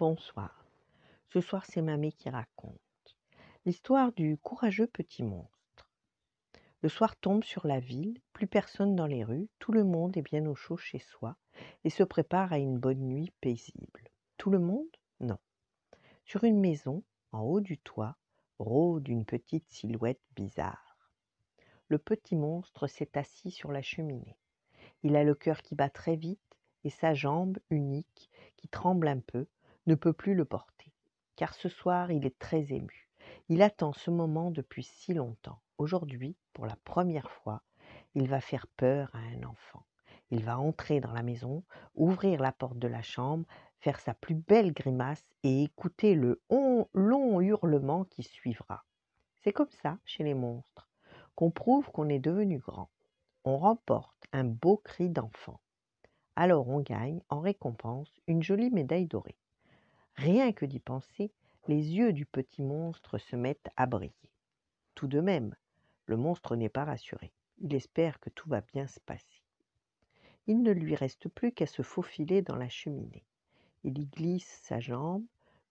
Bonsoir. Ce soir, c'est Mamie qui raconte. L'histoire du courageux petit monstre. Le soir tombe sur la ville, plus personne dans les rues, tout le monde est bien au chaud chez soi et se prépare à une bonne nuit paisible. Tout le monde Non. Sur une maison, en haut du toit, rôde une petite silhouette bizarre. Le petit monstre s'est assis sur la cheminée. Il a le cœur qui bat très vite et sa jambe unique qui tremble un peu ne peut plus le porter, car ce soir il est très ému. Il attend ce moment depuis si longtemps. Aujourd'hui, pour la première fois, il va faire peur à un enfant. Il va entrer dans la maison, ouvrir la porte de la chambre, faire sa plus belle grimace et écouter le long hurlement qui suivra. C'est comme ça, chez les monstres, qu'on prouve qu'on est devenu grand. On remporte un beau cri d'enfant. Alors on gagne en récompense une jolie médaille dorée. Rien que d'y penser, les yeux du petit monstre se mettent à briller. Tout de même, le monstre n'est pas rassuré. Il espère que tout va bien se passer. Il ne lui reste plus qu'à se faufiler dans la cheminée. Il y glisse sa jambe,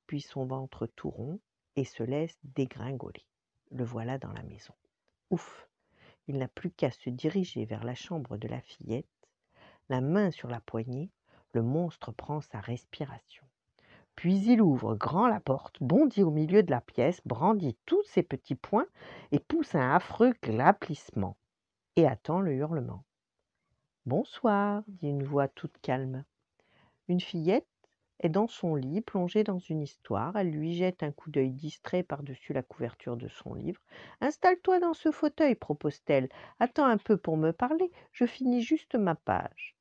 puis son ventre tout rond, et se laisse dégringoler. Le voilà dans la maison. Ouf Il n'a plus qu'à se diriger vers la chambre de la fillette. La main sur la poignée, le monstre prend sa respiration. Puis il ouvre grand la porte, bondit au milieu de la pièce, brandit tous ses petits poings et pousse un affreux glapissement. et attend le hurlement. Bonsoir, dit une voix toute calme. Une fillette est dans son lit, plongée dans une histoire. Elle lui jette un coup d'œil distrait par-dessus la couverture de son livre. Installe-toi dans ce fauteuil, propose-t-elle. Attends un peu pour me parler, je finis juste ma page.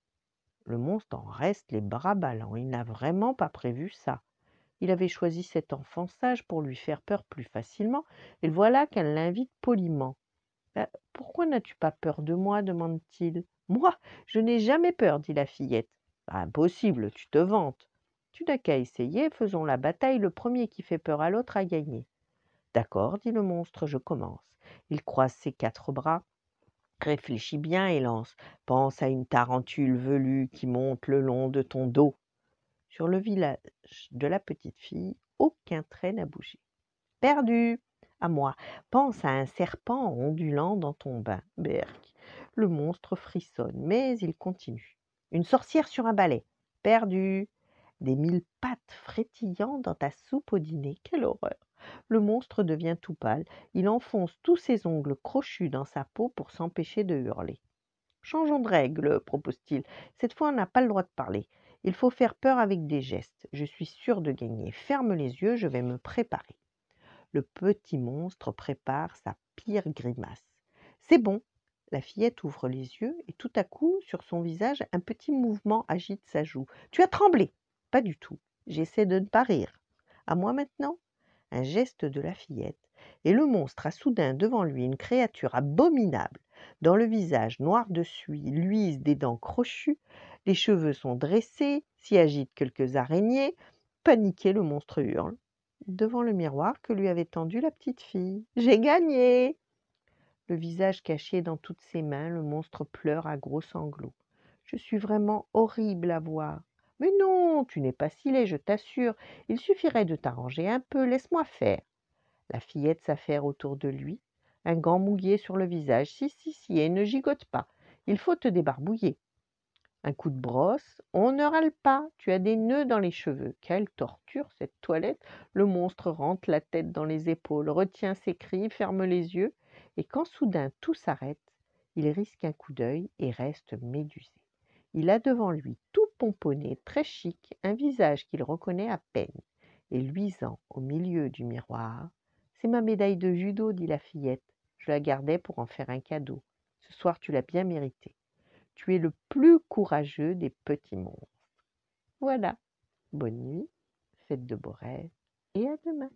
Le monstre en reste les bras ballants. Il n'a vraiment pas prévu ça. Il avait choisi cet enfant sage pour lui faire peur plus facilement, et voilà qu'elle l'invite poliment. Bah, pourquoi n'as-tu pas peur de moi demande-t-il. Moi, je n'ai jamais peur, dit la fillette. Impossible, tu te vantes. Tu n'as qu'à essayer, faisons la bataille, le premier qui fait peur à l'autre a gagné. D'accord, dit le monstre, je commence. Il croise ses quatre bras, Réfléchis bien, Élance. Pense à une tarentule velue qui monte le long de ton dos. Sur le village de la petite fille, aucun trait n'a bougé. Perdu À moi. Pense à un serpent ondulant dans ton bain. Berk. Le monstre frissonne, mais il continue. Une sorcière sur un balai. Perdu Des mille pattes frétillant dans ta soupe au dîner. Quelle horreur le monstre devient tout pâle. Il enfonce tous ses ongles crochus dans sa peau pour s'empêcher de hurler. Changeons de règle, propose-t-il. Cette fois, on n'a pas le droit de parler. Il faut faire peur avec des gestes. Je suis sûr de gagner. Ferme les yeux, je vais me préparer. Le petit monstre prépare sa pire grimace. C'est bon. La fillette ouvre les yeux et tout à coup, sur son visage, un petit mouvement agite sa joue. Tu as tremblé. Pas du tout. J'essaie de ne pas rire. À moi maintenant un geste de la fillette, et le monstre a soudain devant lui une créature abominable. Dans le visage noir de suie luisent des dents crochues, les cheveux sont dressés, s'y agitent quelques araignées. Paniqué, le monstre hurle devant le miroir que lui avait tendu la petite fille. J'ai gagné Le visage caché dans toutes ses mains, le monstre pleure à gros sanglots. Je suis vraiment horrible à voir. Mais non, tu n'es pas si laid, je t'assure. Il suffirait de t'arranger un peu, laisse-moi faire. La fillette s'affaire autour de lui, un gant mouillé sur le visage. Si, si, si, et ne gigote pas. Il faut te débarbouiller. Un coup de brosse, on ne râle pas, tu as des nœuds dans les cheveux. Quelle torture cette toilette Le monstre rentre la tête dans les épaules, retient ses cris, ferme les yeux, et quand soudain tout s'arrête, il risque un coup d'œil et reste médusé. Il a devant lui, tout pomponné, très chic, un visage qu'il reconnaît à peine, et luisant au milieu du miroir. C'est ma médaille de judo, dit la fillette. Je la gardais pour en faire un cadeau. Ce soir, tu l'as bien mérité. Tu es le plus courageux des petits monstres. Voilà. Bonne nuit, fête de rêves et à demain.